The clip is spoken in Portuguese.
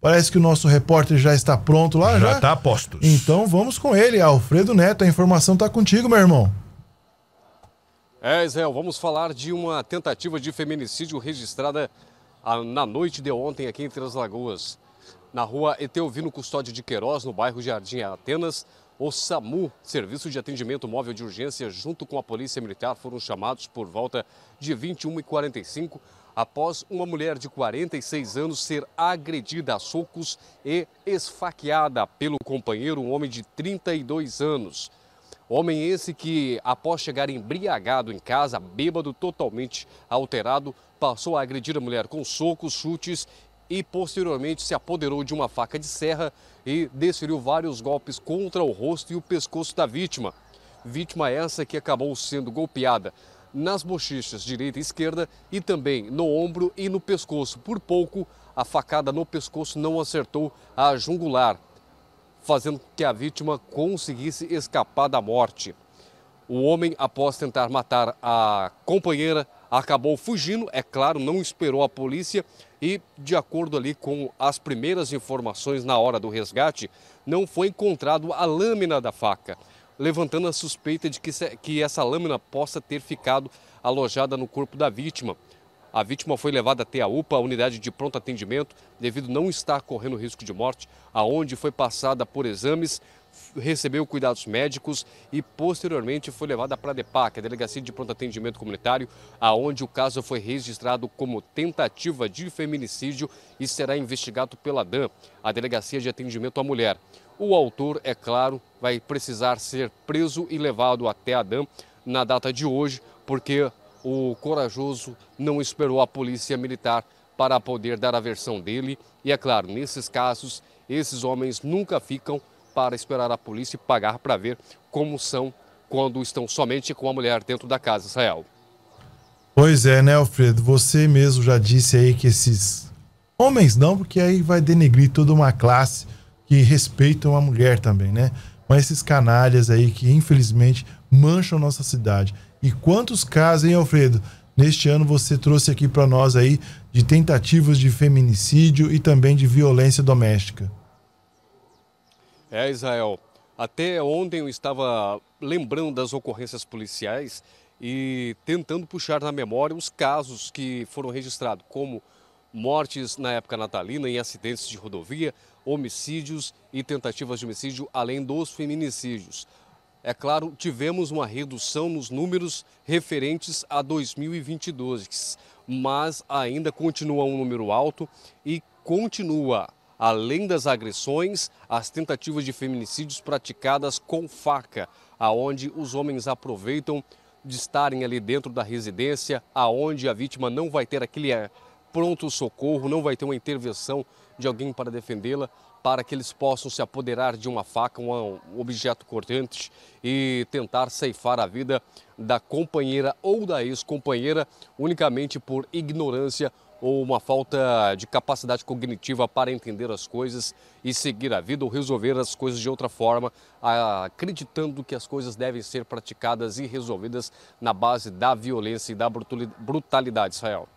Parece que o nosso repórter já está pronto lá. Já está a postos. Então vamos com ele, Alfredo Neto. A informação está contigo, meu irmão. É, Israel, vamos falar de uma tentativa de feminicídio registrada ah, na noite de ontem aqui em as Lagoas. Na rua Eteovino Custódio de Queiroz, no bairro Jardim Atenas, o SAMU, Serviço de Atendimento Móvel de Urgência, junto com a Polícia Militar, foram chamados por volta de 21h45 após uma mulher de 46 anos ser agredida a socos e esfaqueada pelo companheiro, um homem de 32 anos. Homem esse que, após chegar embriagado em casa, bêbado, totalmente alterado, passou a agredir a mulher com socos, chutes e posteriormente se apoderou de uma faca de serra e desferiu vários golpes contra o rosto e o pescoço da vítima. Vítima essa que acabou sendo golpeada nas bochechas direita e esquerda e também no ombro e no pescoço. Por pouco, a facada no pescoço não acertou a jungular, fazendo com que a vítima conseguisse escapar da morte. O homem, após tentar matar a companheira, acabou fugindo, é claro, não esperou a polícia e, de acordo ali com as primeiras informações na hora do resgate, não foi encontrado a lâmina da faca levantando a suspeita de que essa lâmina possa ter ficado alojada no corpo da vítima. A vítima foi levada até a UPA, a unidade de pronto atendimento, devido não estar correndo risco de morte, aonde foi passada por exames recebeu cuidados médicos e posteriormente foi levada para a DEPAC, a Delegacia de Pronto Atendimento Comunitário, aonde o caso foi registrado como tentativa de feminicídio e será investigado pela DAM, a Delegacia de Atendimento à Mulher. O autor, é claro, vai precisar ser preso e levado até a DAM na data de hoje, porque o corajoso não esperou a polícia militar para poder dar a versão dele. E é claro, nesses casos, esses homens nunca ficam para esperar a polícia e pagar para ver como são quando estão somente com a mulher dentro da casa, Israel. Pois é, né, Alfredo? Você mesmo já disse aí que esses homens não, porque aí vai denegrir toda uma classe que respeitam a mulher também, né? Mas esses canalhas aí que infelizmente mancham nossa cidade. E quantos casos, hein, Alfredo? Neste ano você trouxe aqui para nós aí de tentativas de feminicídio e também de violência doméstica. É, Israel. Até ontem eu estava lembrando das ocorrências policiais e tentando puxar na memória os casos que foram registrados, como mortes na época natalina em acidentes de rodovia, homicídios e tentativas de homicídio, além dos feminicídios. É claro, tivemos uma redução nos números referentes a 2022, mas ainda continua um número alto e continua além das agressões, as tentativas de feminicídios praticadas com faca, aonde os homens aproveitam de estarem ali dentro da residência, aonde a vítima não vai ter aquele eh, pronto socorro, não vai ter uma intervenção de alguém para defendê-la, para que eles possam se apoderar de uma faca, um objeto cortante e tentar ceifar a vida da companheira ou da ex-companheira unicamente por ignorância ou uma falta de capacidade cognitiva para entender as coisas e seguir a vida ou resolver as coisas de outra forma, acreditando que as coisas devem ser praticadas e resolvidas na base da violência e da brutalidade, Israel.